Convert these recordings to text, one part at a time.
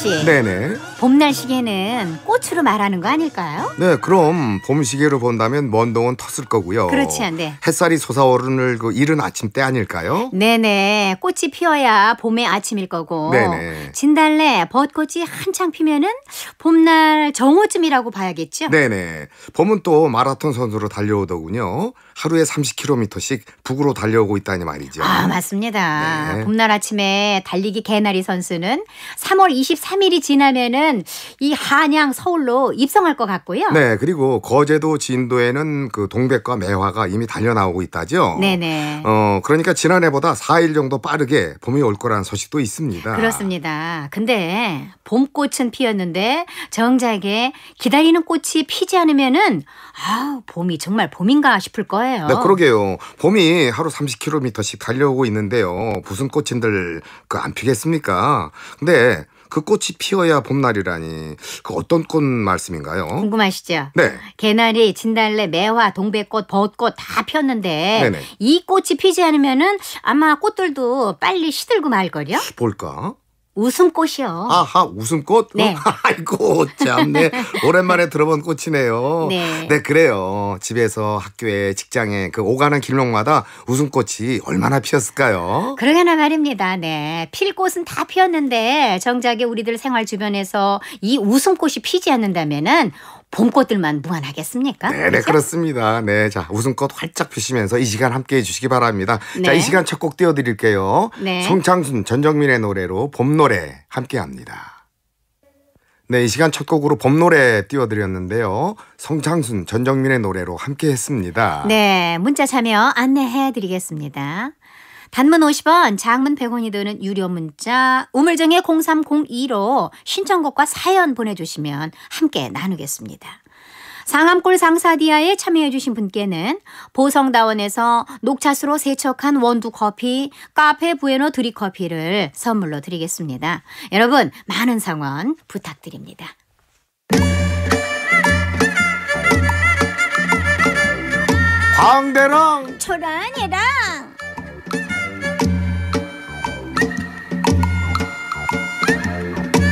씨. 네네. 봄날시계는 꽃으로 말하는 거 아닐까요? 네, 그럼 봄 시계로 본다면 먼 동은 텄을 거고요. 그렇지, 않 네. 햇살이 솟아오르는 그 이른 아침 때 아닐까요? 네네. 꽃이 피어야 봄의 아침일 거고. 네네. 진달래, 벚꽃이 한창 피면은 봄날 정오쯤이라고 봐야겠죠? 네네. 봄은 또 마라톤 선수로 달려오더군요. 하루에 30km씩 북으로 달려오고 있다니 말이죠. 아, 맞습니다. 네. 봄날 아침에 달리기 개나리 선수는 3월 23일이 지나면은 이 한양 서울로 입성할 것 같고요. 네, 그리고 거제도 진도에는 그 동백과 매화가 이미 달려 나오고 있다죠. 네네. 어, 그러니까 지난해보다 4일 정도 빠르게 봄이 올 거라는 소식도 있습니다. 그렇습니다. 근데 봄꽃은 피었는데 정작에 기다리는 꽃이 피지 않으면은 아, 봄이 정말 봄인가 싶을 거예요. 거예요. 네, 그러게요. 봄이 하루 30km씩 달려오고 있는데요. 무슨 꽃인들 그 안 피겠습니까? 근데 그 꽃이 피어야 봄날이라니 그 어떤 꽃 말씀인가요? 궁금하시죠? 네. 개나리, 진달래, 매화, 동백꽃, 벚꽃 다 폈는데 네네. 이 꽃이 피지 않으면은 아마 꽃들도 빨리 시들고 말걸요? 볼까 웃음꽃이요. 아하, 웃음꽃? 네. 아이고, 참네. 오랜만에 들어본 꽃이네요. 네. 네, 그래요. 집에서 학교에 직장에 그 오가는 길목마다 웃음꽃이 얼마나 피었을까요? 그러게나 말입니다. 네. 필 꽃은 다 피었는데 정작에 우리들 생활 주변에서 이 웃음꽃이 피지 않는다면은 봄꽃들만 무한하겠습니까? 네네 네, 그렇죠? 그렇습니다. 네, 자 웃음꽃 활짝 피시면서 이 시간 함께해 주시기 바랍니다. 네. 자이 시간 첫 곡 띄워드릴게요. 네. 송창순 전정민의 노래로 봄 노래 함께합니다. 네, 이 시간 첫 곡으로 봄 노래 띄워드렸는데요. 성창순, 전정민의 노래로 함께했습니다. 네, 문자 참여 안내해드리겠습니다. 단문 50원, 장문 100원이 드는 유료 문자 우물정의 0302로 신청곡과 사연 보내주시면 함께 나누겠습니다. 상암골 상사디아에 참여해주신 분께는 보성다원에서 녹차수로 세척한 원두 커피, 카페 부에노 드립 커피를 선물로 드리겠습니다. 여러분, 많은 성원 부탁드립니다. 광대랑 초란이랑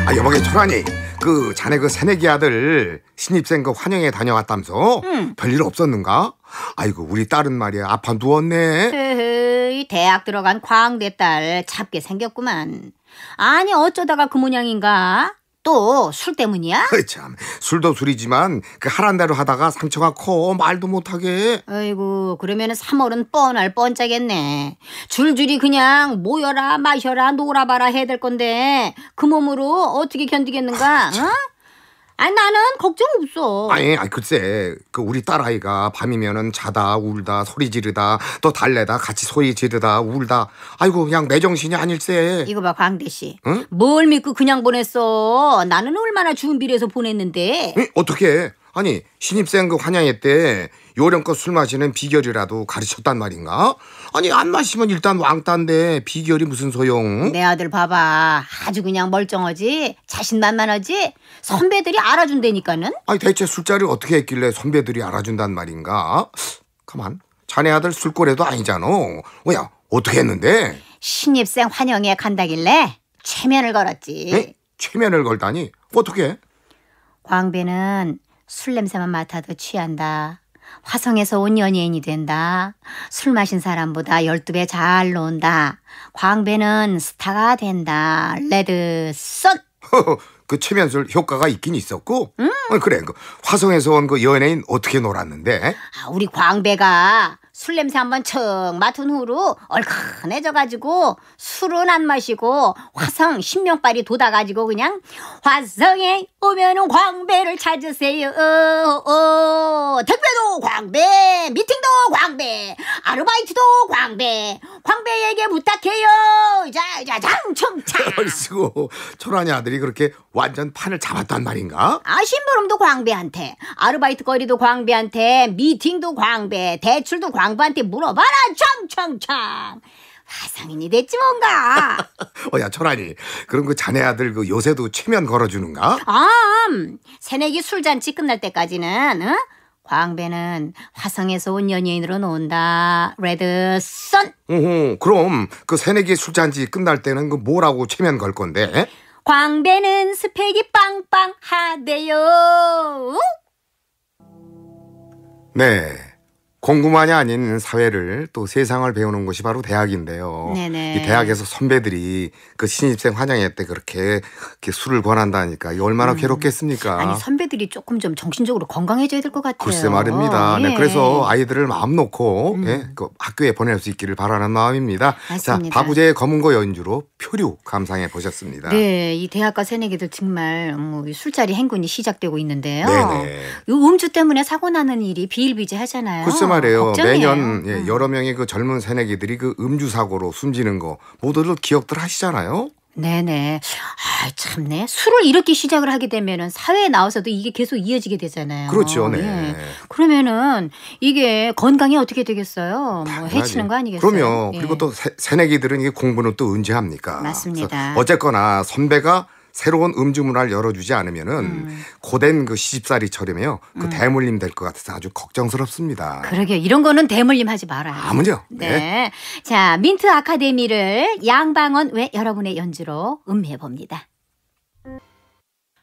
아 여보게 초라니 그 자네 그 새내기 아들 신입생 그 환영회 다녀왔다면서 응. 별일 없었는가? 아이고 우리 딸은 말이야 아파 누웠네. 흐흐 대학 들어간 광대 딸 잡게 생겼구만. 아니 어쩌다가 그 모양인가? 또술 때문이야? 참 술도 술이지만 그 하란 대로 하다가 상처가 커 말도 못하게 아이고 그러면 3월은 뻔할 뻔짜겠네 줄줄이 그냥 모여라 마셔라 놀아봐라 해야 될 건데 그 몸으로 어떻게 견디겠는가 아, 어? 아 나는 걱정 없어. 아니, 아니 글쎄 그 우리 딸 아이가 밤이면은 자다 울다 소리 지르다 또 달래다 같이 소리 지르다 울다 아이고 그냥 내 정신이 아닐세. 이거 봐 광대 씨. 응? 뭘 믿고 그냥 보냈어? 나는 얼마나 준비해서 보냈는데. 응? 어떻게? 아니 신입생 그 환영회 때 요령껏 술 마시는 비결이라도 가르쳤단 말인가? 아니 안 마시면 일단 왕따인데 비결이 무슨 소용? 내 아들 봐봐 아주 그냥 멀쩡하지 자신만만하지 선배들이 알아준다니까는 아니 대체 술자리를 어떻게 했길래 선배들이 알아준단 말인가? 가만 자네 아들 술꼬래도 아니잖아 뭐야 어떻게 했는데? 신입생 환영회 간다길래 최면을 걸었지 에? 최면을 걸다니 어떻게? 광배는 술 냄새만 맡아도 취한다. 화성에서 온 연예인이 된다. 술 마신 사람보다 12배 잘 논다. 광배는 스타가 된다. 레드썬! 그 최면술 효과가 있긴 있었고 음. 어, 그래 그 화성에서 온 그 연예인 어떻게 놀았는데 아, 우리 광배가 술 냄새 한번 척 맡은 후로 얼큰해져가지고 술은 안 마시고 화성 신명빨이 돋아가지고 그냥 화성에 오면은 광배를 찾으세요. 어, 어, 택배도 광배, 미팅도 광배, 아르바이트도 광배, 광배에게 부탁해요. 자, 자, 장청차. 얼씨고 천안이 아들이 그렇게 완전 판을 잡았단 말인가? 아, 심부름도 광배한테, 아르바이트 거리도 광배한테, 미팅도 광배, 대출도 광배. 장부한테 물어봐라 창창창. 화상인이 됐지 뭔가. 어, 야, 천아니 그럼 그 자네 아들 그 요새도 최면 걸어주는가? 아, 새내기 술잔치 끝날 때까지는, 어? 광배는 화성에서 온 연예인으로 논다. 레드썬. 오호, 그럼 그 새내기 술잔치 끝날 때는 그 뭐라고 체면 걸 건데? 광배는 스펙이 빵빵하대요. 네. 공부만이 아닌 사회를 또 세상을 배우는 곳이 바로 대학인데요. 네네. 이 대학에서 선배들이 그 신입생 환영회 때 그렇게, 그렇게 술을 권한다니까 이 얼마나 음. 괴롭겠습니까? 아니 선배들이 조금 좀 정신적으로 건강해져야 될 것 같아요. 글쎄 말입니다. 어, 예. 네, 그래서 아이들을 마음 놓고 음. 예, 그 학교에 보낼 수 있기를 바라는 마음입니다. 맞습니다. 자, 바구제의 검은거 연주로 표류 감상해 보셨습니다. 네, 이 대학과 새내기들 정말 음, 술자리 행군이 시작되고 있는데요. 네네. 이 음주 때문에 사고 나는 일이 비일비재하잖아요. 글쎄 말 말이에요 걱정이에요. 매년 예, 음. 여러 명의 그 젊은 새내기들이 그 음주 사고로 숨지는 거 모두들 기억들 하시잖아요. 네네. 아 참네. 술을 이렇게 시작을 하게 되면은 사회에 나와서도 이게 계속 이어지게 되잖아요. 그렇죠, 네. 예. 그러면은 이게 건강에 어떻게 되겠어요? 뭐 해치는 거 아니겠어요? 그러면 예. 그리고 또 새, 새내기들은 이게 공부는 또 언제 합니까? 맞습니다. 어쨌거나 선배가 새로운 음주 문화를 열어주지 않으면은 음. 고된 그 시집살이 저렴해요. 그 음. 대물림 될 것 같아서 아주 걱정스럽습니다. 그러게 이런 거는 대물림 하지 말아요. 아무죠. 네. 네. 자 민트 아카데미를 양방언 왜 여러분의 연주로 음미해 봅니다.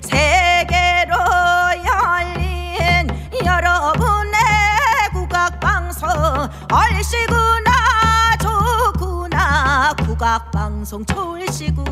세계로 열린 여러분의 국악방송 얼씨구나 좋구나 국악방송 졸시구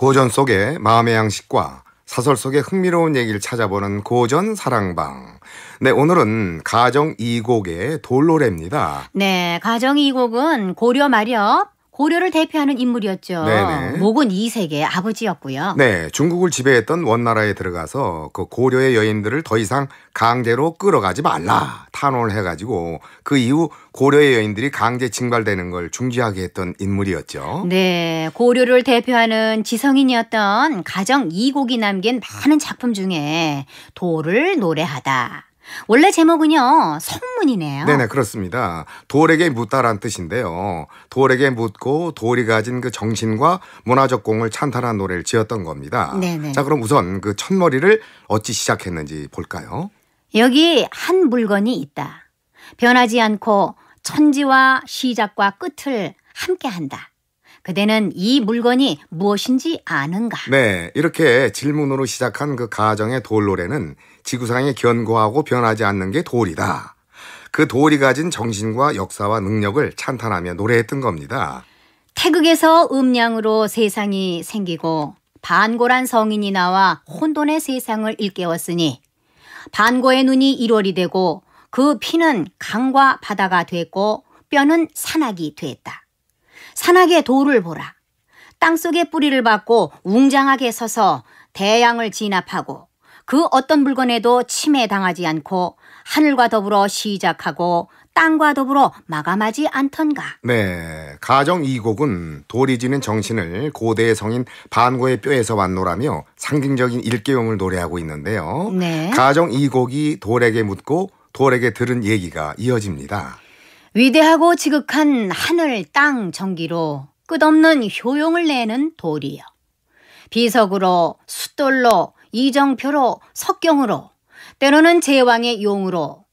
고전 속의 마음의 양식과 사설 속의 흥미로운 얘기를 찾아보는 고전 사랑방. 네, 오늘은 가정 이곡의 돌로래입니다. 네, 가정 이곡은 고려 말엽, 고려를 대표하는 인물이었죠. 네네. 목은 이세계의 아버지였고요. 네, 중국을 지배했던 원나라에 들어가서 그 고려의 여인들을 더 이상 강제로 끌어가지 말라 탄원을 해가지고 그 이후 고려의 여인들이 강제 징발되는 걸 중지하게 했던 인물이었죠. 네, 고려를 대표하는 지성인이었던 가정 이곡이 남긴 많은 작품 중에 도를 노래하다. 원래 제목은요 성문이네요. 네네 그렇습니다. 돌에게 묻다란 뜻인데요. 돌에게 묻고 돌이 가진 그 정신과 문화적 공을 찬탄한 노래를 지었던 겁니다. 네네. 자 그럼 우선 그 첫머리를 어찌 시작했는지 볼까요? 여기 한 물건이 있다. 변하지 않고 천지와 시작과 끝을 함께한다. 그대는 이 물건이 무엇인지 아는가? 네, 이렇게 질문으로 시작한 그 가정의 돌노래는 지구상에 견고하고 변하지 않는 게 돌이다. 그 돌이 가진 정신과 역사와 능력을 찬탄하며 노래했던 겁니다. 태극에서 음량으로 세상이 생기고 반고란 성인이 나와 혼돈의 세상을 일깨웠으니 반고의 눈이 1월이 되고 그 피는 강과 바다가 됐고 뼈는 산악이 됐다. 산악의 돌을 보라. 땅속의 뿌리를 받고 웅장하게 서서 대양을 진압하고 그 어떤 물건에도 침해당하지 않고 하늘과 더불어 시작하고 땅과 더불어 마감하지 않던가. 네. 가정 이곡은 돌이 지는 정신을 고대의 성인 반고의 뼈에서 왔노라며 상징적인 일깨움을 노래하고 있는데요. 네. 가정 이곡이 돌에게 묻고 돌에게 들은 얘기가 이어집니다. 위대하고 지극한 하늘 땅 전기로 끝없는 효용을 내는 돌이요. 비석으로 숫돌로 이정표로 석경으로 때로는 제왕의 용으로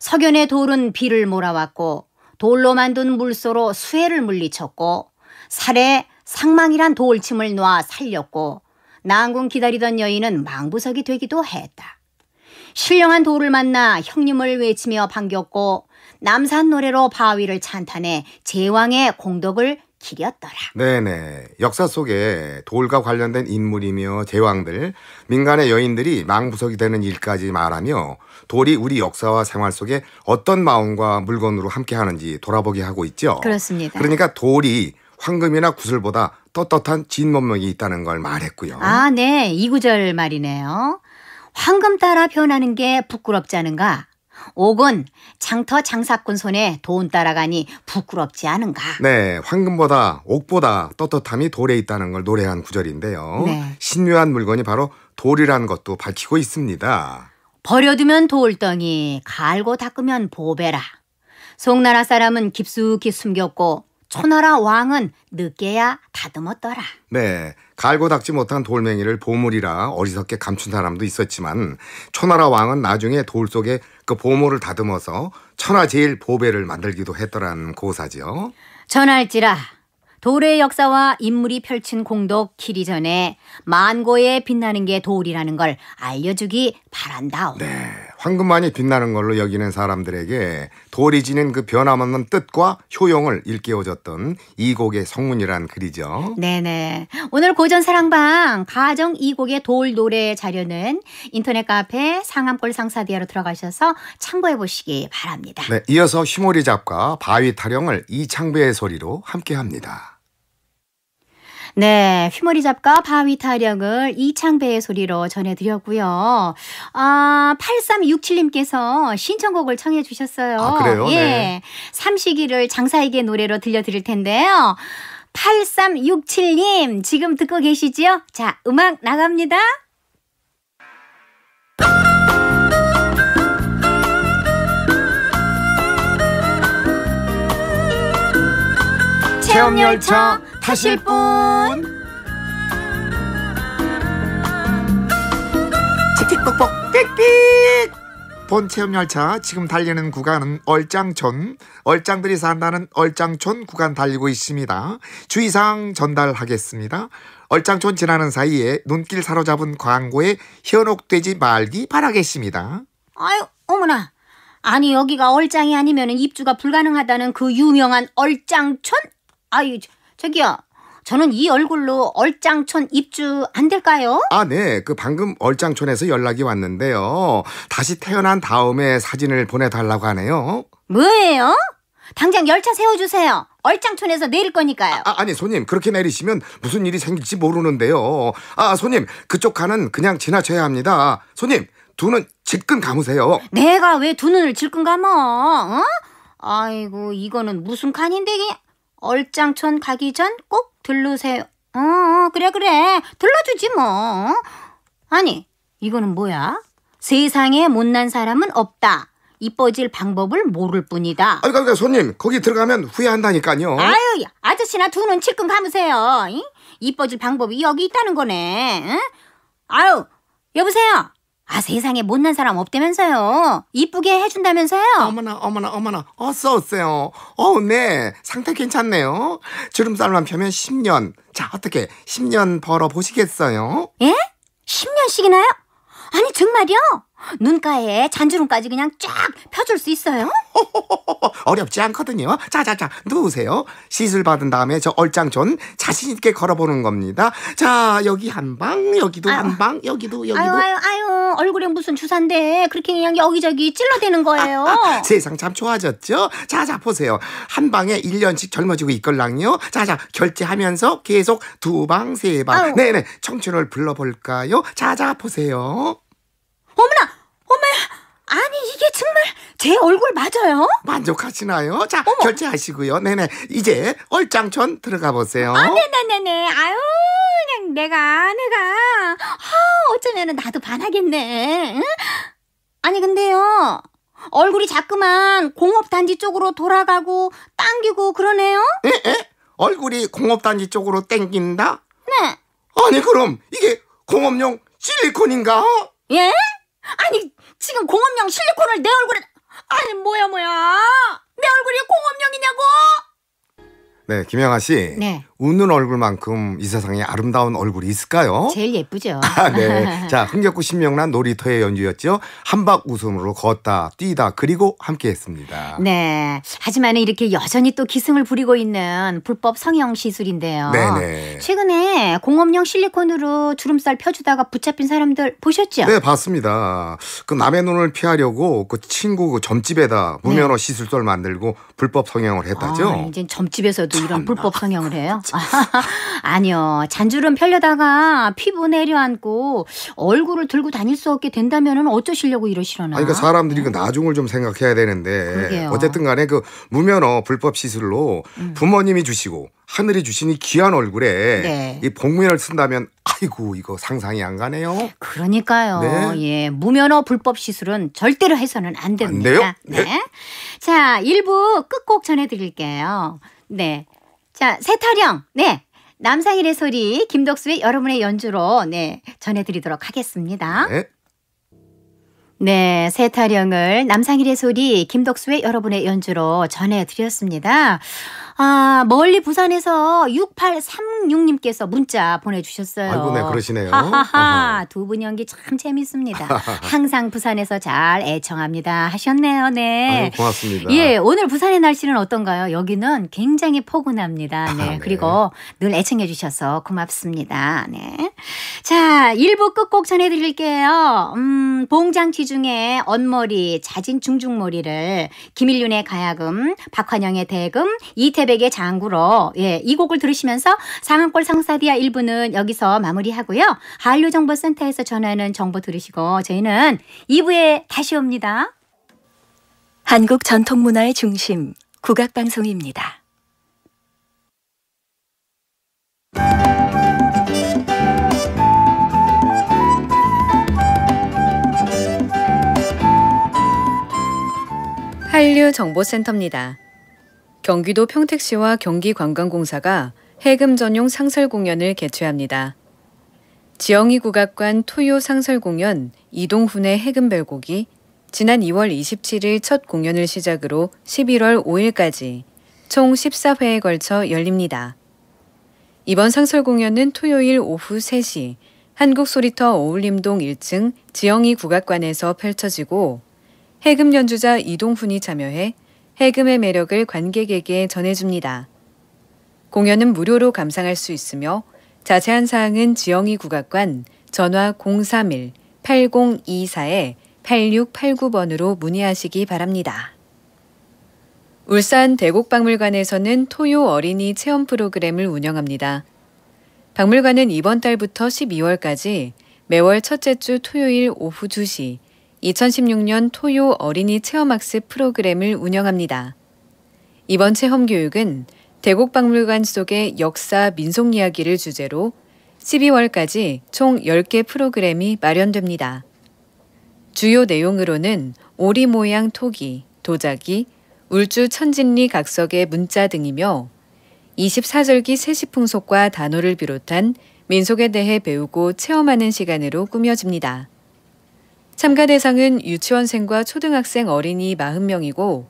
석연의 돌은 비를 몰아왔고 돌로 만든 물소로 수해를 물리쳤고 살에 상망이란 돌침을 놓아 살렸고 난군 기다리던 여인은 망부석이 되기도 했다. 신령한 돌을 만나 형님을 외치며 반겼고 남산 노래로 바위를 찬탄해 제왕의 공덕을 기렸더라 네네. 역사 속에 돌과 관련된 인물이며 제왕들, 민간의 여인들이 망부석이 되는 일까지 말하며 돌이 우리 역사와 생활 속에 어떤 마음과 물건으로 함께하는지 돌아보게 하고 있죠. 그렇습니다. 그러니까 돌이 황금이나 구슬보다 떳떳한 진면목이 있다는 걸 말했고요. 아, 네. 이 구절 말이네요. 황금 따라 변하는 게 부끄럽지 않은가? 옥은 장터 장사꾼 손에 돈 따라가니 부끄럽지 않은가. 네, 황금보다 옥보다 떳떳함이 돌에 있다는 걸 노래한 구절인데요. 네. 신묘한 물건이 바로 돌이라는 것도 밝히고 있습니다. 버려두면 돌덩이, 갈고 닦으면 보배라. 송나라 사람은 깊숙이 숨겼고 초나라 왕은 늦게야 다듬었더라. 네, 갈고 닦지 못한 돌멩이를 보물이라 어리석게 감춘 사람도 있었지만 초나라 왕은 나중에 돌 속에 그 보물을 다듬어서 천하제일 보배를 만들기도 했더라는 고사지요. 전할지라 돌의 역사와 인물이 펼친 공덕 길이 전에 만고에 빛나는 게 돌이라는 걸 알려주기 바란다 네. 황금만이 빛나는 걸로 여기는 사람들에게 돌이 지닌 그 변함없는 뜻과 효용을 일깨워줬던 이곡의 성문이란 글이죠. 네네. 오늘 고전 사랑방 가정 이곡의 돌 노래 자료는 인터넷 카페 상암골 상사디아로 들어가셔서 참고해 보시기 바랍니다. 네, 이어서 휘모리 작가 바위 타령을 이창배의 소리로 함께합니다. 네, 휘머리 잡과 바위 타령을 이창배의 소리로 전해드렸고요. 아, 8367님께서 신청곡을 청해 주셨어요. 아, 그래요? 예. 네. 삼시기를 장사에게 노래로 들려드릴 텐데요. 8367님, 지금 듣고 계시지요? 자, 음악 나갑니다. 체험열차 타실 분 틱틱뻑뻑 삑삑 본 체험 열차 지금 달리는 구간은 얼짱촌 얼짱들이 산다는 얼짱촌 구간 달리고 있습니다. 주의사항 전달하겠습니다. 얼짱촌 지나는 사이에 눈길 사로잡은 광고에 현혹되지 말기 바라겠습니다. 아유 어머나 아니 여기가 얼짱이 아니면 입주가 불가능하다는 그 유명한 얼짱촌? 아유 저기요. 저는 이 얼굴로 얼짱촌 입주 안 될까요? 아, 네. 그 방금 얼짱촌에서 연락이 왔는데요. 다시 태어난 다음에 사진을 보내달라고 하네요. 뭐예요? 당장 열차 세워주세요. 얼짱촌에서 내릴 거니까요. 아, 아니 손님 그렇게 내리시면 무슨 일이 생길지 모르는데요. 아 손님 그쪽 가는 그냥 지나쳐야 합니다. 손님 두 눈 질끈 감으세요. 내가 왜 두 눈을 질끈 감어? 어? 아이고 이거는 무슨 칸인데 이 얼짱촌 가기 전 꼭 들르세요. 어, 어, 그래, 그래. 들러주지 뭐. 아니, 이거는 뭐야? 세상에 못난 사람은 없다. 이뻐질 방법을 모를 뿐이다. 아니, 그러니까 손님, 거기 들어가면 후회한다니까요. 아유, 아저씨나 두 눈칠끔 감으세요. 이? 이뻐질 방법이 여기 있다는 거네. 응? 아유, 여보세요? 아 세상에 못난 사람 없대면서요 이쁘게 해준다면서요. 어머나 어머나 어머나 어서 오세요. 어우 네 상태 괜찮네요. 주름살만 펴면 10년. 자 어떻게 10년 벌어 보시겠어요? 예? 10년씩이나요? 아니 정말요? 눈가에 잔주름까지 그냥 쫙 펴줄 수 있어요? 어렵지 않거든요. 자 자 자 누우세요. 시술 받은 다음에 저 얼짱존 자신 있게 걸어보는 겁니다. 자 여기 한 방, 여기도 한 방, 여기도 여기도. 아유 아유 아유 얼굴에 무슨 주사인데 그렇게 그냥 여기저기 찔러대는 거예요. 아, 아, 세상 참 좋아졌죠. 자자 보세요. 한 방에 1년씩 젊어지고 있걸랑요. 자자 결제하면서 계속 두 방, 세 방. 네네 네. 청춘을 불러볼까요? 자자 보세요. 어머나, 어머야. 아니 이게 정말 제 얼굴 맞아요? 만족하시나요? 자 어머. 결제하시고요. 네네 이제 얼짱촌 들어가 보세요. 아 네네네네 아유 그냥 내가 내가 아어쩌면 나도 반하겠네. 응? 아니 근데요 얼굴이 자꾸만 공업단지 쪽으로 돌아가고 당기고 그러네요. 에? 에? 얼굴이 공업단지 쪽으로 당긴다 네. 아니 그럼 이게 공업용 실리콘인가? 예? 아니 지금 공업용 실리콘을 내 얼굴에 아니 뭐야 뭐야 내 얼굴이 공업용이냐고 네 김영아 씨 네. 웃는 얼굴만큼 이 세상에 아름다운 얼굴이 있을까요? 제일 예쁘죠. 아, 네. 자, 흥겹고 신명난 놀이터의 연주였죠. 한박 웃음으로 걷다, 뛰다, 그리고 함께 했습니다. 네. 하지만 이렇게 여전히 또 기승을 부리고 있는 불법 성형 시술인데요. 네네. 최근에 공업용 실리콘으로 주름살 펴주다가 붙잡힌 사람들 보셨죠? 네, 봤습니다. 그 남의 눈을 피하려고 그 친구 그 점집에다 네. 무면허 네. 시술돌 만들고 불법 성형을 했다죠. 아, 이제 점집에서도 이런 불법 성형을 해요. 아니요. 잔주름 펼려다가 피부 내려앉고 얼굴을 들고 다닐 수 없게 된다면 어쩌시려고 이러시려나. 아니, 그러니까 사람들이 그 나중을 좀 생각해야 되는데 그러게요. 어쨌든 간에 그 무면허 불법 시술로 음. 부모님이 주시고 하늘이 주신 이 귀한 얼굴에 네. 이 복면을 쓴다면 아이고 이거 상상이 안 가네요. 그러니까요. 네. 예, 무면허 불법 시술은 절대로 해서는 안 됩니다. 안 돼요? 네. 네. 자, 1부 끝곡 전해 드릴게요. 네. 자, 세타령. 네. 남상일의 소리 김덕수의 여러분의 연주로 네, 전해드리도록 하겠습니다. 네. 네, 새 타령을 남상일의 소리 김덕수의 여러분의 연주로 전해드렸습니다. 아, 멀리 부산에서 6836님께서 문자 보내주셨어요. 아이고, 네, 그러시네요. 하하하. 두분 연기 참 재밌습니다. 항상 부산에서 잘 애청합니다. 하셨네요, 네. 아유, 고맙습니다. 예, 오늘 부산의 날씨는 어떤가요? 여기는 굉장히 포근합니다. 네. 아, 네. 그리고 늘 애청해주셔서 고맙습니다. 네. 자, 1부 끝곡 전해드릴게요. 음, 봉장치 중에 언머리, 자진 중중머리를 김일륜의 가야금, 박환영의 대금, 이태 이세백의 장구로 예, 이 곡을 들으시면서 상한골 상사비아 1부는 여기서 마무리하고요. 한류정보센터에서 전하는 정보 들으시고 저희는 2부에 다시 옵니다. 한국 전통문화의 중심 국악방송입니다. 한류정보센터입니다. 경기도 평택시와 경기관광공사가 해금 전용 상설 공연을 개최합니다. 지영이 국악관 토요 상설 공연 이동훈의 해금 별곡이 지난 2월 27일 첫 공연을 시작으로 11월 5일까지 총 14회에 걸쳐 열립니다. 이번 상설 공연은 토요일 오후 3시 한국소리터 어울림동 1층 지영이 국악관에서 펼쳐지고 해금 연주자 이동훈이 참여해 해금의 매력을 관객에게 전해줍니다. 공연은 무료로 감상할 수 있으며 자세한 사항은 지영이 국악관 전화 031-8024-8689번으로 문의하시기 바랍니다. 울산 대곡박물관에서는 토요 어린이 체험 프로그램을 운영합니다. 박물관은 이번 달부터 12월까지 매월 첫째 주 토요일 오후 2시 2016년 토요 어린이 체험학습 프로그램을 운영합니다. 이번 체험 교육은 대곡박물관 속의 역사 민속 이야기를 주제로 12월까지 총 10개 프로그램이 마련됩니다. 주요 내용으로는 오리 모양 토기, 도자기, 울주 천진리 각석의 문자 등이며 24절기 세시풍속과 단어를 비롯한 민속에 대해 배우고 체험하는 시간으로 꾸며집니다. 참가 대상은 유치원생과 초등학생 어린이 40명이고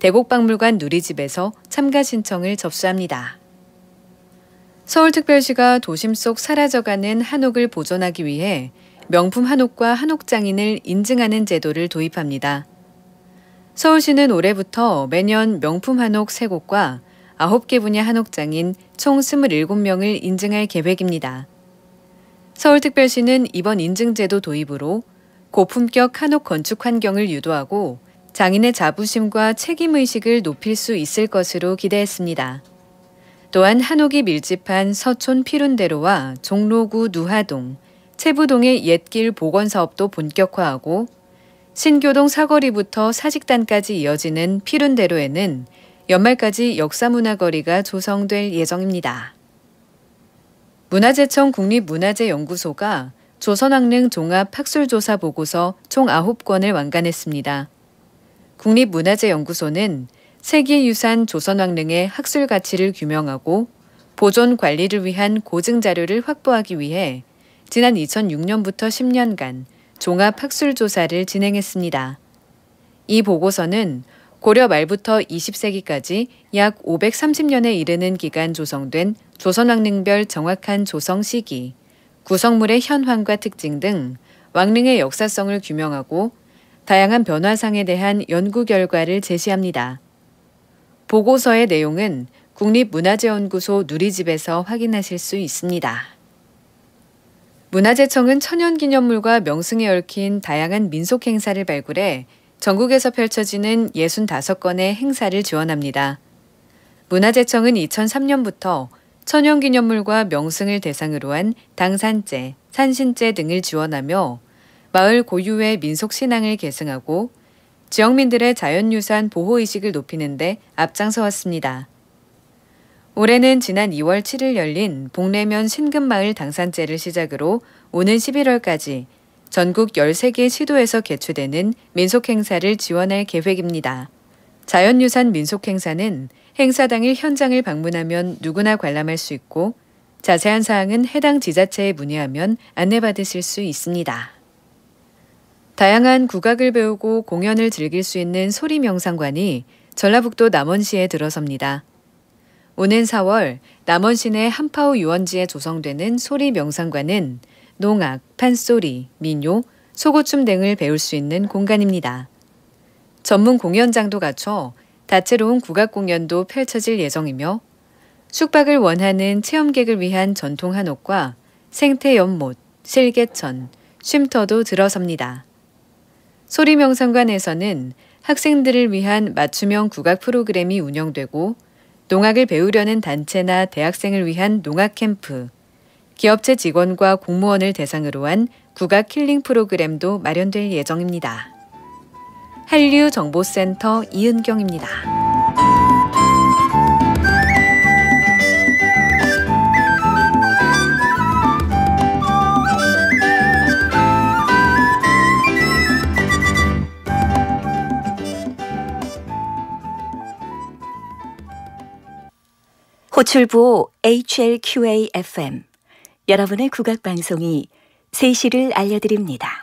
대곡박물관 누리집에서 참가 신청을 접수합니다. 서울특별시가 도심 속 사라져가는 한옥을 보존하기 위해 명품 한옥과 한옥장인을 인증하는 제도를 도입합니다. 서울시는 올해부터 매년 명품 한옥 3곳과 9개 분야 한옥장인 총 27명을 인증할 계획입니다. 서울특별시는 이번 인증제도 도입으로 고품격 한옥 건축 환경을 유도하고 장인의 자부심과 책임의식을 높일 수 있을 것으로 기대했습니다. 또한 한옥이 밀집한 서촌 피룬대로와 종로구 누하동, 체부동의 옛길 복원 사업도 본격화하고 신교동 사거리부터 사직단까지 이어지는 피룬대로에는 연말까지 역사문화거리가 조성될 예정입니다. 문화재청 국립문화재연구소가 조선학릉 종합 학술조사 보고서 총 9권을 완간했습니다. 국립문화재연구소는 세계유산 조선왕릉의 학술 가치를 규명하고 보존 관리를 위한 고증 자료를 확보하기 위해 지난 2006년부터 10년간 종합 학술 조사를 진행했습니다. 이 보고서는 고려 말부터 20세기까지 약 530년에 이르는 기간 조성된 조선왕릉별 정확한 조성 시기, 구성물의 현황과 특징 등 왕릉의 역사성을 규명하고 다양한 변화상에 대한 연구 결과를 제시합니다. 보고서의 내용은 국립문화재연구소 누리집에서 확인하실 수 있습니다. 문화재청은 천연기념물과 명승에 얽힌 다양한 민속 행사를 발굴해 전국에서 펼쳐지는 65건의 행사를 지원합니다. 문화재청은 2003년부터 천연기념물과 명승을 대상으로 한 당산제, 산신제 등을 지원하며 마을 고유의 민속신앙을 계승하고 지역민들의 자연유산 보호의식을 높이는 데 앞장서 왔습니다. 올해는 지난 2월 7일 열린 복내면 신금마을 당산제를 시작으로 오는 11월까지 전국 13개 시도에서 개최되는 민속행사를 지원할 계획입니다. 자연유산 민속행사는 행사 당일 현장을 방문하면 누구나 관람할 수 있고 자세한 사항은 해당 지자체에 문의하면 안내받으실 수 있습니다. 다양한 국악을 배우고 공연을 즐길 수 있는 소리명상관이 전라북도 남원시에 들어섭니다. 오는 4월 남원시내 한파우 유원지에 조성되는 소리명상관은 농악, 판소리, 민요, 소고춤 등을 배울 수 있는 공간입니다. 전문 공연장도 갖춰 다채로운 국악 공연도 펼쳐질 예정이며 숙박을 원하는 체험객을 위한 전통 한옥과 생태 연못, 실개천, 쉼터도 들어섭니다. 소리명상관에서는 학생들을 위한 맞춤형 국악 프로그램이 운영되고 농악을 배우려는 단체나 대학생을 위한 농악 캠프, 기업체 직원과 공무원을 대상으로 한 국악 힐링 프로그램도 마련될 예정입니다. 한류정보센터 이은경입니다. 호출부 HLQAFM 여러분의 국악방송이 3시를 알려드립니다.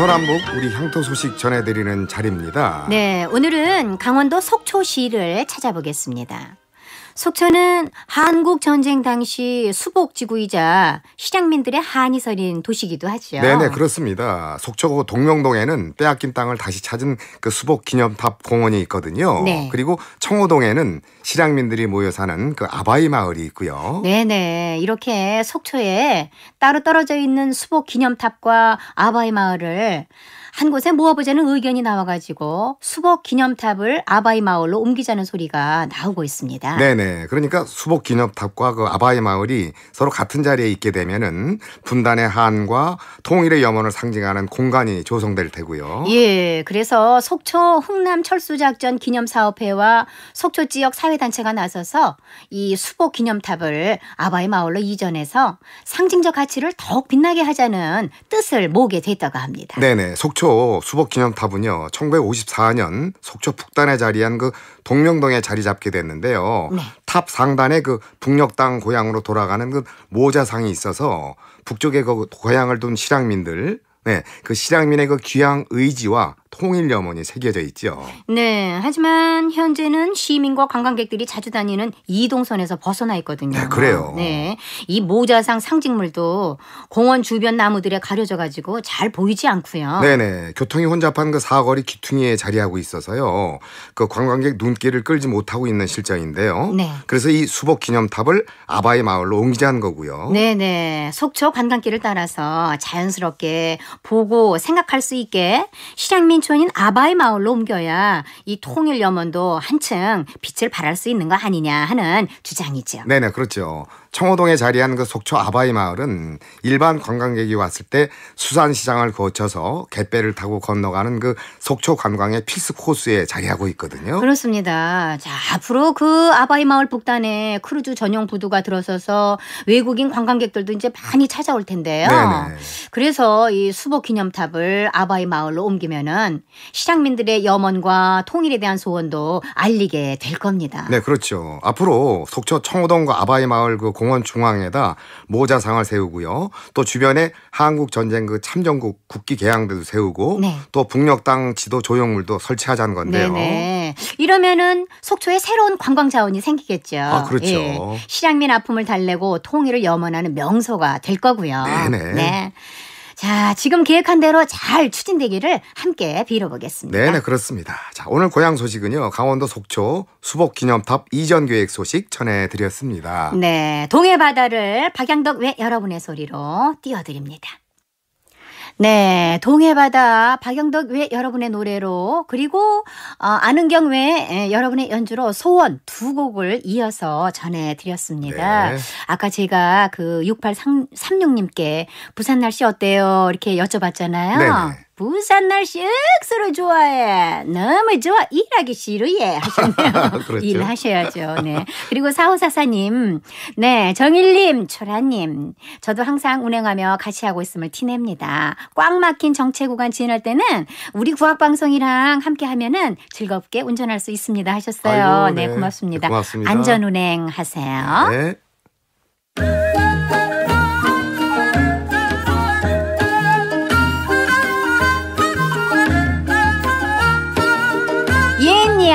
서남북 우리 향토 소식 전해드리는 자리입니다. 네, 오늘은 강원도 속초시를 찾아보겠습니다. 속초는 한국 전쟁 당시 수복 지구이자 시장민들의 한이 서린 도시기도 하죠. 네네 그렇습니다. 속초구 동명동에는 빼앗긴 땅을 다시 찾은 그 수복 기념탑 공원이 있거든요. 네. 그리고 청호동에는 시장민들이 모여 사는 그 아바이 마을이 있고요. 네네 이렇게 속초에 따로 떨어져 있는 수복 기념탑과 아바이 마을을 한 곳에 모아보자는 의견이 나와가지고 수복 기념탑을 아바이 마을로 옮기자는 소리가 나오고 있습니다. 네네. 그러니까 수복 기념탑과 그 아바이 마을이 서로 같은 자리에 있게 되면은 분단의 한과 통일의 염원을 상징하는 공간이 조성될 테고요. 예. 그래서 속초 흥남 철수작전 기념사업회와 속초 지역 사회단체가 나서서 이 수복 기념탑을 아바이 마을로 이전해서 상징적 가치를 더욱 빛나게 하자는 뜻을 모으게 됐다고 합니다. 네네. 속초 속초 수복기념탑은요 1954년 속초 북단에 자리한 그 동명동에 자리 잡게 됐는데요. 네. 탑 상단에 그 북녘땅 고향으로 돌아가는 그 모자상이 있어서 북쪽에 그 고향을 둔 실향민들, 네, 그 실향민의 그 귀향 의지와 통일 염원이 새겨져 있죠. 네. 하지만 현재는 시민과 관광객들이 자주 다니는 이동선에서 벗어나 있거든요. 네, 그래요. 네. 이 모자상 상징물도 공원 주변 나무들에 가려져 가지고 잘 보이지 않고요. 네네. 교통이 혼잡한 그 사거리 귀퉁이에 자리하고 있어서요. 그 관광객 눈길을 끌지 못하고 있는 실정인데요. 네. 그래서 이 수복 기념탑을 아바이 마을로 옮기자는 거고요. 네네. 속초 관광길을 따라서 자연스럽게 보고 생각할 수 있게 시장민 신촌인 아바이 마을로 옮겨야 이 통일 염원도 한층 빛을 발할 수 있는 거 아니냐 하는 주장이죠. 네네, 그렇죠. 청호동에 자리한 그 속초 아바이 마을은 일반 관광객이 왔을 때 수산시장을 거쳐서 갯배를 타고 건너가는 그 속초 관광의 필수 코스에 자리하고 있거든요. 그렇습니다. 자, 앞으로 그 아바이 마을 북단에 크루즈 전용 부두가 들어서서 외국인 관광객들도 이제 많이 찾아올 텐데요. 네네. 그래서 이 수복 기념탑을 아바이 마을로 옮기면은 시장민들의 염원과 통일에 대한 소원도 알리게 될 겁니다. 네, 그렇죠. 앞으로 속초 청호동과 아바이 마을 그 공원 중앙에다 모자상을 세우고요. 또 주변에 한국 전쟁 그 참전국 국기 개항대도 세우고 네. 또 북녘당 지도 조형물도 설치하자는 건데요. 네네. 이러면은 속초에 새로운 관광 자원이 생기겠죠. 아 그렇죠. 예. 시장민 아픔을 달래고 통일을 염원하는 명소가 될 거고요. 네네. 네. 자, 지금 계획한 대로 잘 추진되기를 함께 빌어보겠습니다. 네네, 네, 그렇습니다. 자, 오늘 고향 소식은요, 강원도 속초 수복 기념탑 이전 계획 소식 전해드렸습니다. 네, 동해 바다를 박양덕 외 여러분의 소리로 띄워드립니다. 네, 동해바다 박영덕 외 여러분의 노래로 그리고 어, 아는경 외 예, 여러분의 연주로 소원 두 곡을 이어서 전해드렸습니다. 네. 아까 제가 그 6836님께 부산 날씨 어때요 이렇게 여쭤봤잖아요. 네 부산 날씨 억수로 좋아해. 너무 좋아. 일하기 싫어해. 하셨네요. 그렇죠. 일하셔야죠. 네. 그리고 사호사사님, 네. 정일님, 초라님. 저도 항상 운행하며 같이 하고 있음을 티냅니다. 꽉 막힌 정체 구간 지날 때는 우리 구학방송이랑 함께 하면은 즐겁게 운전할 수 있습니다. 하셨어요. 아이고, 네. 네. 고맙습니다. 네, 고맙습니다. 안전운행 하세요. 네.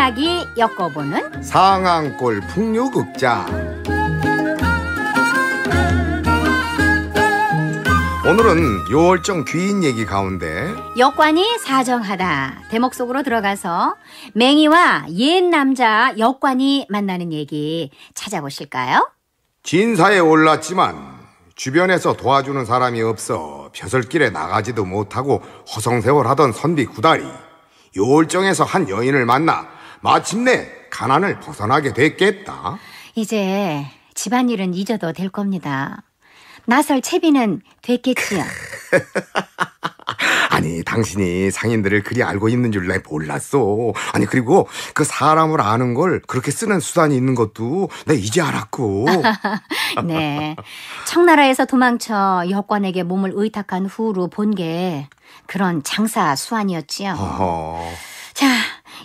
신나게 엮어보는 상황골 풍류극장 오늘은 요월정 귀인 얘기 가운데 역관이 사정하다 대목 속으로 들어가서 맹이와 옛 남자 역관이 만나는 얘기 찾아보실까요? 진사에 올랐지만 주변에서 도와주는 사람이 없어 벼슬길에 나가지도 못하고 허성세월하던 선비 구달이 요월정에서 한 여인을 만나 마침내 가난을 벗어나게 됐겠다. 이제 집안일은 잊어도 될 겁니다. 나설 채비는 됐겠지요. 아니 당신이 상인들을 그리 알고 있는 줄내 몰랐어. 아니 그리고 그 사람을 아는 걸 그렇게 쓰는 수단이 있는 것도 내 이제 알았고. 네. 청나라에서 도망쳐 여관에게 몸을 의탁한 후로 본 게 그런 장사 수완이었지요. 어허. 자,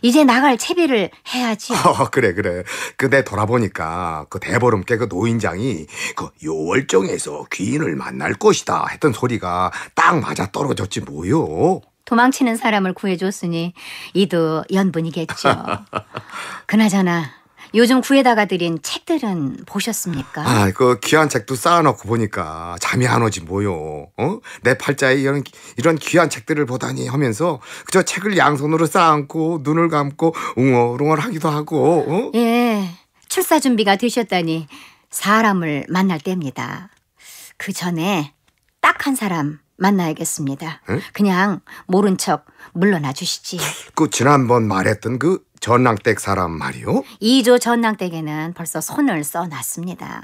이제 나갈 채비를 해야지. 어, 그래 그래. 그내 돌아보니까 그 대보름께 그 노인장이 그 요월정에서 귀인을 만날 것이다 했던 소리가 딱 맞아 떨어졌지 뭐요. 도망치는 사람을 구해줬으니 이도 연분이겠죠. 그나저나 요즘 구해다가 드린 책들은 보셨습니까? 아, 그 귀한 책도 쌓아놓고 보니까 잠이 안 오지 뭐요. 어? 내 팔자에 이런, 이런 귀한 책들을 보다니 하면서 그저 책을 양손으로 쌓아안고 눈을 감고 웅얼웅얼 하기도 하고. 어? 예. 출사 준비가 되셨다니 사람을 만날 때입니다. 그 전에 딱 한 사람 만나야겠습니다. 응? 그냥 모른 척 물러나 주시지. 그 지난번 말했던 그 전랑댁 사람 말이요? 이조 전랑댁에는 벌써 손을 써놨습니다.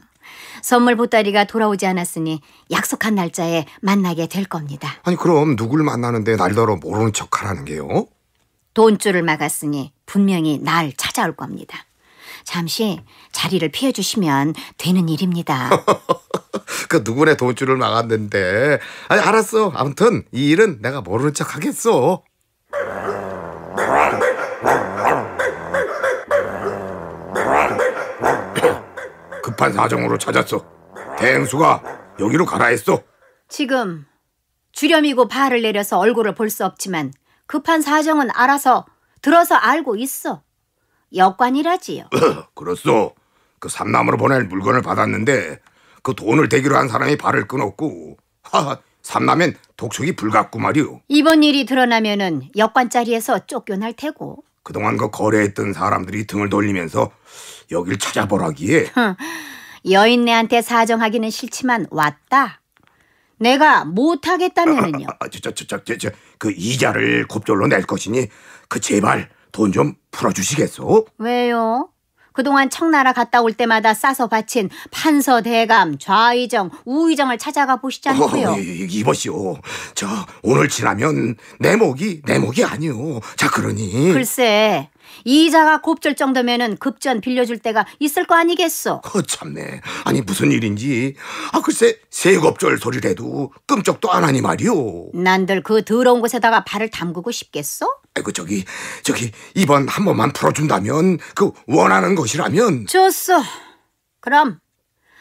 선물 보따리가 돌아오지 않았으니 약속한 날짜에 만나게 될 겁니다. 아니 그럼 누굴 만나는데 날더러 모르는 척하라는 게요? 돈줄을 막았으니 분명히 날 찾아올 겁니다. 잠시 자리를 피해 주시면 되는 일입니다. 그 누구네 돈줄을 막았는데. 아니 알았어. 아무튼 이 일은 내가 모르는 척 하겠어. 급한 사정으로 찾았어. 대행수가 여기로 가라 했어. 지금 주렴이고 발을 내려서 얼굴을 볼 수 없지만 급한 사정은 알아서 들어서 알고 있어. 여관이라지요. 그렇소. 그 삼남으로 보낼 물건을 받았는데 그 돈을 대기로 한 사람이 발을 끊었고 하하 삼남엔 독촉이 불같고 말이오. 이번 일이 드러나면은 여관자리에서 쫓겨날 테고 그동안 그 거래했던 사람들이 등을 돌리면서 여길 찾아보라기에 여인네한테 사정하기는 싫지만 왔다. 내가 못하겠다면요 아, 저, 저, 저, 저, 저, 그 이자를 곱절로 낼 것이니 그 제발 돈 좀 풀어주시겠소? 왜요? 그동안 청나라 갔다 올 때마다 싸서 바친 판서 대감, 좌의정, 우의정을 찾아가 보시지 않고요. 어, 이보시오. 저 오늘 지나면 내 목이 내 목이 아니오. 자 그러니. 글쎄 이자가 곱절 정도면은 급전 빌려줄 때가 있을 거 아니겠소? 거참네. 아니 무슨 일인지. 아 글쎄 새곱절 소리래도 끔쩍도 안 하니 말이오. 난들 그 더러운 곳에다가 발을 담그고 싶겠소? 아이고 저기 저기 이번 한 번만 풀어준다면 그 원하는 것이라면. 좋소. 그럼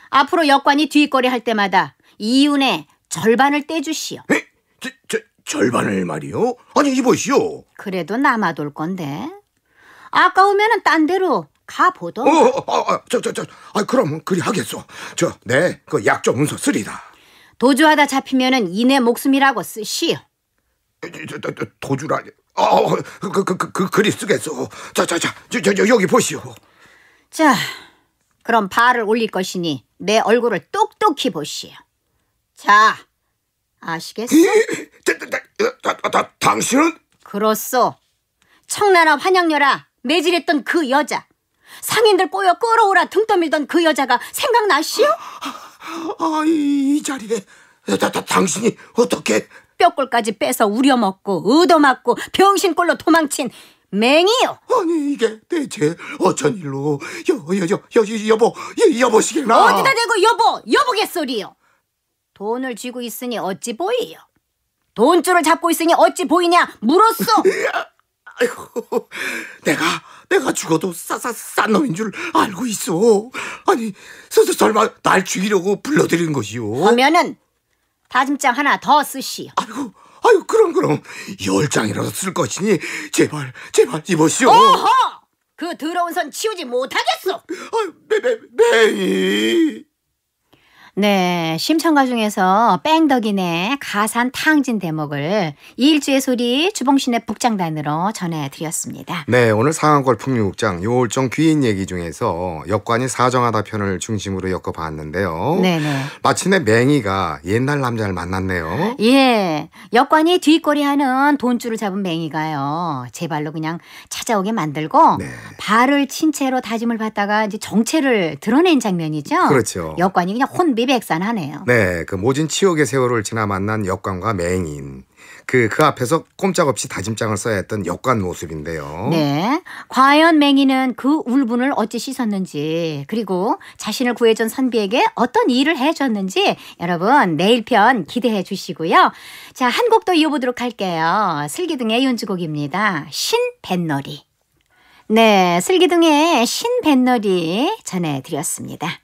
앞으로 역관이 뒷거래할 때마다 이윤의 절반을 떼주시오. 에? 저, 저, 절반을 말이요? 아니 이보시오. 그래도 남아돌 건데. 아까우면은 딴 데로 가보던. 어, 어, 어, 저, 저, 저, 아, 그럼 그리 하겠소. 저, 네, 그 약조 문서 쓰리다. 도주하다 잡히면은 이내 목숨이라고 쓰시오. 도주라. 니 어, 어, 그, 그, 그, 그, 글이 쓰겠소. 자, 자, 자, 저, 저, 저, 여기 보시오. 자, 그럼 발을 올릴 것이니 내 얼굴을 똑똑히 보시오. 자, 아시겠소? 다, 다, 다, 당신은? 그렇소. 청나라 환영녀라 매질했던 그 여자 상인들 꼬여 끌어오라 등 떠밀던 그 여자가 생각나시오? 아, 이, 이 자리에 다, 다, 당신이 어떻게 뼈골까지 빼서 우려먹고 얻어맞고 병신꼴로 도망친 맹이요 아니 이게 대체 어쩐 일로 여, 여, 여, 여, 여보 여, 보시게나 어디다 대고 여보 여보겠소리요 돈을 쥐고 있으니 어찌 보이요 돈줄을 잡고 있으니 어찌 보이냐 물었소 아이고, 내가, 내가 죽어도 싸, 싸, 싼 놈인 줄 알고 있어. 아니, 서, 서, 설마 날 죽이려고 불러들인 것이오? 그러면은 다짐장 하나 더 쓰시오. 아이고, 아유 그럼 그럼 열 장이라도 쓸 것이니 제발 제발 입으시오. 어허! 그 더러운 선 치우지 못하겠소. 아유 매매 매이. 네, 심청가 중에서 뺑덕이네 가산 탕진 대목을 이일주의 소리 주봉신의 북장단으로 전해드렸습니다. 네, 오늘 상한골 풍류국장 요월정 귀인 얘기 중에서 역관이 사정하다 편을 중심으로 엮어봤는데요. 네네. 마침내 맹이가 옛날 남자를 만났네요. 예, 역관이 뒷거리하는 돈줄을 잡은 맹이가요. 제 발로 그냥 찾아오게 만들고 네. 발을 친 채로 다짐을 받다가 이제 정체를 드러낸 장면이죠. 그렇죠. 역관이 그냥 혼비 대비백산하네요. 네, 그 모진 치욕의 세월을 지나 만난 역관과 맹인. 그, 그 앞에서 꼼짝없이 다짐장을 써야 했던 역관 모습인데요. 네. 과연 맹인은 그 울분을 어찌 씻었는지, 그리고 자신을 구해준 선비에게 어떤 일을 해줬는지, 여러분, 내일 편 기대해 주시고요. 자, 한곡더 이어보도록 할게요. 슬기등의 연주곡입니다. 신 뱃놀이. 네, 슬기등의 신뱃놀이 전해드렸습니다.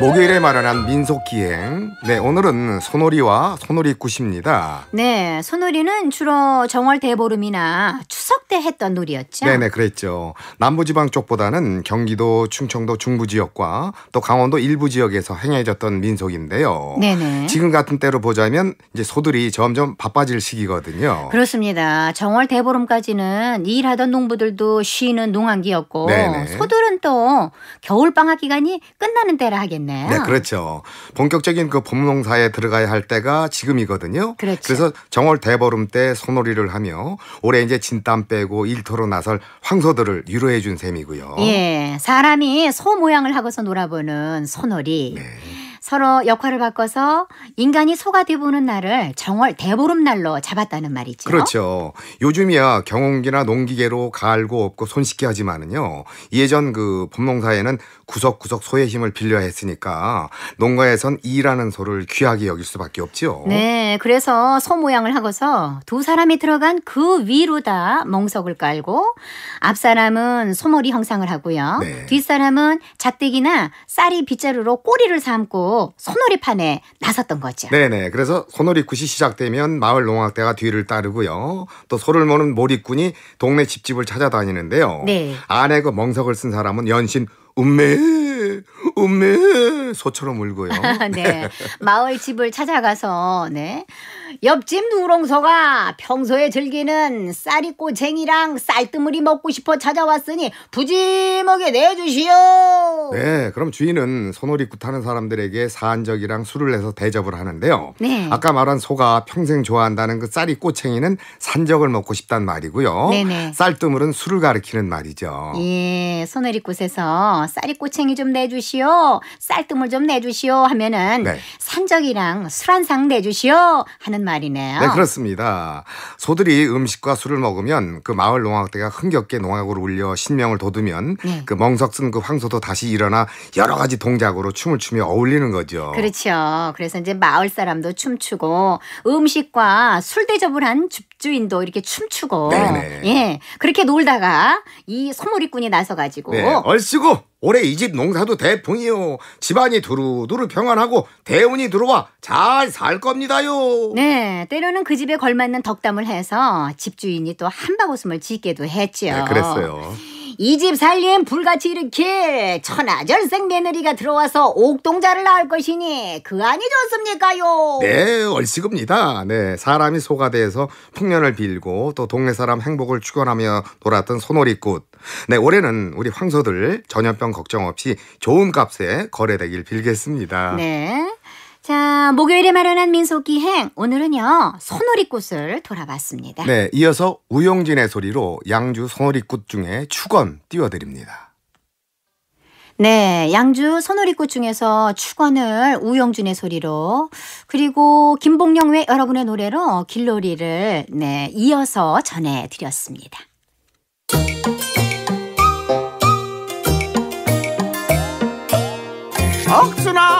목요일에 마련한 민속기행. 네, 오늘은 소놀이와 소놀이꽃입니다. 네, 소놀이는 주로 정월 대보름이나 추석 때 했던 놀이였죠. 네네, 네, 그랬죠. 남부지방 쪽보다는 경기도, 충청도 중부 지역과 또 강원도 일부 지역에서 행해졌던 민속인데요. 네네. 네. 지금 같은 때로 보자면 이제 소들이 점점 바빠질 시기거든요. 그렇습니다. 정월 대보름까지는 일하던 농부들도 쉬는 농한기였고 네네. 네. 소들은 또 겨울방학 기간이 끝나는 때라 하겠네요. 있네요. 네, 그렇죠. 본격적인 그 봄농사에 들어가야 할 때가 지금이거든요. 그렇죠. 그래서 정월 대보름 때 소놀이를 하며 올해 이제 진땀 빼고 일터로 나설 황소들을 위로해준 셈이고요. 예, 사람이 소 모양을 하고서 놀아보는 소놀이. 네. 서로 역할을 바꿔서 인간이 소가 되보는 날을 정월 대보름날로 잡았다는 말이죠. 그렇죠. 요즘이야 경운기나 농기계로 갈고 없고 손쉽게 하지만은요. 예전 그 법농사에는 구석구석 소의 힘을 빌려 야 했으니까 농가에선 이라는 소를 귀하게 여길 수밖에 없죠 네. 그래서 소 모양을 하고서 두 사람이 들어간 그 위로다 멍석을 깔고 앞사람은 소머리 형상을 하고요. 네. 뒷사람은 작대기나 쌀이 빗자루로 꼬리를 삼고 소놀이판에 나섰던 거죠. 네네. 그래서 소놀이굿이 시작되면 마을 농악대가 뒤를 따르고요. 또 소를 모는 몰입꾼이 동네 집집을 찾아다니는데요. 네. 안에 그 멍석을 쓴 사람은 연신 음메 음메 소처럼 울고요. 네. 마을 집을 찾아가서 네. 옆집 누렁서가 평소에 즐기는 쌀이꼬쟁이랑 쌀뜨물이 먹고 싶어 찾아왔으니 부지먹게 내주시오. 네, 그럼 주인은 소놀이꾸 타는 사람들에게 사한적이랑 술을 내서 대접을 하는데요. 네. 아까 말한 소가 평생 좋아한다는 그 쌀이꼬챙이는 산적을 먹고 싶단 말이고요. 네네. 네. 쌀뜨물은 술을 가리키는 말이죠. 예, 소놀이꽃에서 쌀이꼬챙이 좀 내주시오, 쌀뜨물 좀 내주시오 하면은 네. 산적이랑 술 한 상 내주시오 하는 있다는 말이네요. 네, 그렇습니다. 소들이 음식과 술을 먹으면 그 마을 농악대가 흥겹게 농악을 울려 신명을 돋으면 네. 그 멍석슨 그 황소도 다시 일어나 여러 가지 동작으로 춤을 추며 어울리는 거죠. 그렇죠. 그래서 이제 마을 사람도 춤추고 음식과 술 대접을 한 집주인도 이렇게 춤추고 네네. 예 그렇게 놀다가 이소머리꾼이 나서가지고 네, 얼씨구 올해 이 집 농사도 대풍이요 집안이 두루두루 평안하고 대운이 들어와 잘 살 겁니다요 네 때로는 그 집에 걸맞는 덕담을 해서 집주인이 또 한바구음을 짓게도 했지요 네, 그랬어요 이집 살림 불같이 일으킬 천하절생 며느리가 들어와서 옥동자를 낳을 것이니 그 아니 좋습니까요? 네, 얼씨굽니다. 네, 사람이 소가 돼서 풍년을 빌고 또 동네 사람 행복을 축원하며 놀았던 소놀이꽃 네, 올해는 우리 황소들 전염병 걱정 없이 좋은 값에 거래되길 빌겠습니다. 네. 자, 목요일에 마련한 민속기행. 오늘은요, 소놀이꽃을 돌아봤습니다. 네, 이어서 우용진의 소리로 양주 소놀이꽃 중에 축원 띄워드립니다. 네, 양주 소놀이꽃 중에서 축원을 우영준의 소리로 그리고 김봉영 외 여러분의 노래로 길놀이를 네, 이어서 전해드렸습니다. 억순아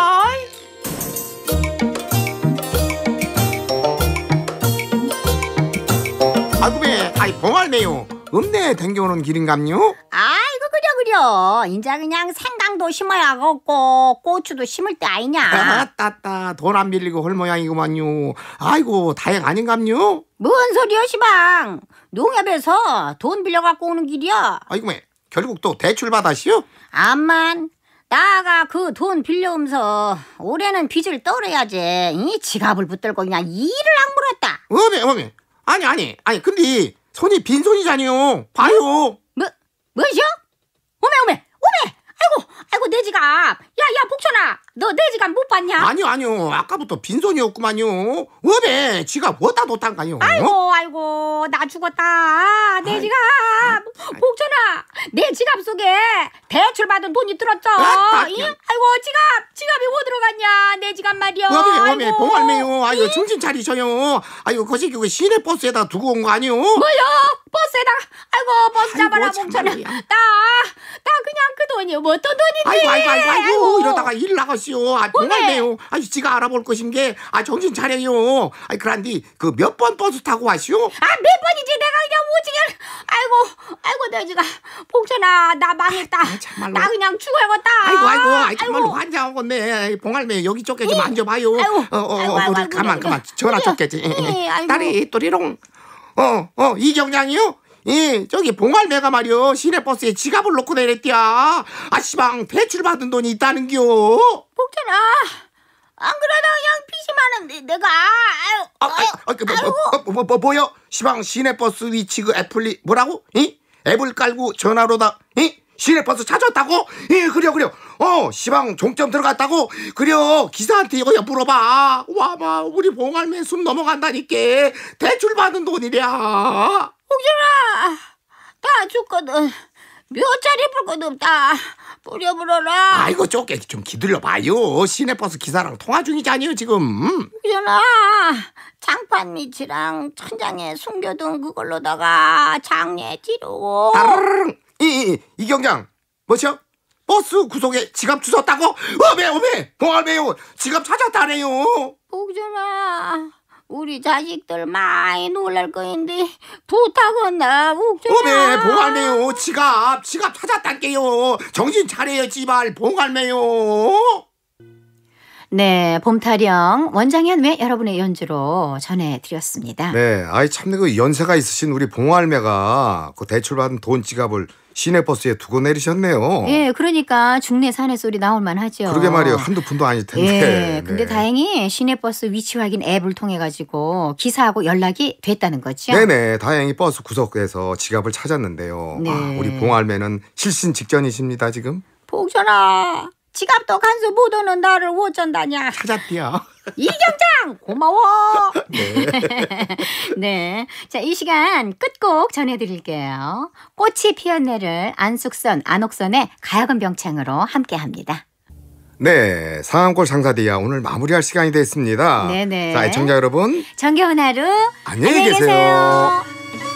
아구베 아이 봉할매요 읍내에 댕겨오는 길인감요? 아이고 그려 그려 인자 그냥 생강도 심어야겠고 고추도 심을 때 아니냐 아따따 돈 안 빌리고 헐 모양이구만요 아이고 다행 아닌감요? 뭔 소리여 시방 농협에서 돈 빌려갖고 오는 길이야 아이고 매 결국 또 대출 받았시오? 암만 나가 그 돈 빌려오면서 올해는 빚을 떨어야지 이 지갑을 붙들고 그냥 일을 악물었다 어메 어메 아니 아니 아니 근데 손이 빈손이잖아요 봐요 뭐 뭐죠? 오메 오메 오메 아이고 아이고 내 지갑 너내 지갑 못 봤냐? 아니요 아니요 아까부터 빈손이었구만요 어메 지갑 어디다 놓단가요 아이고 아이고 나 죽었다 내 아이, 지갑 아이, 복천아 내 지갑 속에 대출 받은 돈이 들었어 아, 아, 이? 아이고 지갑 지갑이 뭐 들어갔냐 내 지갑 말이요 어메 어메 봉할매요 아이고 정신 차리셔요 아이고 거시기 그 시내 버스에다 두고 온 거 아니요 뭐요 버스에다 아이고 버스 잡아라 봉천아 나나 그냥 그 돈이 뭐 어떤 돈인데 아이고 아이고 아이고, 아이고, 아이고. 이러다가 일 나가시오 아 정말네요 아이 지가 알아볼 것인 게 아 정신 차려요 아 그란디 그몇 번 버스 타고 와시오 아 몇 번이지 내가 그냥 오지게 아이고 아이고 내지가 봉천아 나 망했다 아, 참말로. 나 그냥 죽어야겠다 아이고 아이고 아이 정말로 환장하겠네 봉할매 여기 쪽에 좀 예. 앉아봐요 어이고 어, 어, 어, 아이고, 어, 아이고, 아이고, 가만 그래. 가만 전화 줬겠지 딸이 또리롱 어, 어, 이경량이요? 예, 저기 봉알매가 말이요 시내버스에 지갑을 놓고 내렸디야 아씨방 대출 받은 돈이 있다는겨 복전아 안그래도 그냥 피심하는데 내가 아유, 아, 아, 아, 그, 뭐, 뭐, 뭐, 뭐, 뭐, 뭐요? 시방 시내버스 위치 그 애플리 뭐라고? 이? 앱을 깔고 전화로다 이? 시내 버스 찾았다고? 예, 그래요, 그래요. 어, 시방 종점 들어갔다고? 그래요. 기사한테 이거 물어봐. 와마, 우리 봉할매 숨 넘어간다니까. 대출 받은 돈이랴. 옥준아, 다 죽거든. 몇자리 불도 없다. 뿌려 불어라. 아이고, 쪼개 좀 기둘려봐요. 시내버스 기사랑 통화 중이잖아요, 지금. 옥준아, 장판 밑이랑 천장에 숨겨둔 그걸로다가 장례 찌르고. 따르릉. 이, 이, 경장 뭐죠? 버스 구석에 지갑 주웠다고? 어메, 어메! 공알매요! 지갑 찾았다네요복준아 우리 자식들 많이 놀랄 거인데, 부탁한다 옥준아! 아, 어메, 봉알매요! 지갑, 지갑 찾았단게요! 정신 차려요, 지발! 봉알매요! 네, 봄타령 원장현매 여러분의 연주로 전해드렸습니다. 네, 아이 참그 연세가 있으신 우리 봉알매가 그 대출받은 돈 지갑을 시내버스에 두고 내리셨네요. 예, 그러니까 중내 산의 소리 나올 만하죠. 그러게 말이에요. 한두 푼도 아닐 텐데. 예, 네. 근데 네. 다행히 시내버스 위치 확인 앱을 통해 가지고 기사하고 연락이 됐다는 거죠. 네네, 다행히 버스 구석에서 지갑을 찾았는데요. 네. 아, 우리 봉알매는 실신 직전이십니다 지금. 봉전아 지갑도 간수 못 오는 나를 어쩐다냐. 찾았디요. 이경자 짱 고마워. 네. 네. 자, 이 시간 끝곡 전해드릴게요. 꽃이 피었네를 안숙선, 안옥선의 가야금 병창으로 함께합니다. 네, 상암골 상사대야 오늘 마무리할 시간이 됐습니다. 네네. 자, 애청자 여러분. 정겨운 하루. 안녕히, 안녕히 계세요. 계세요.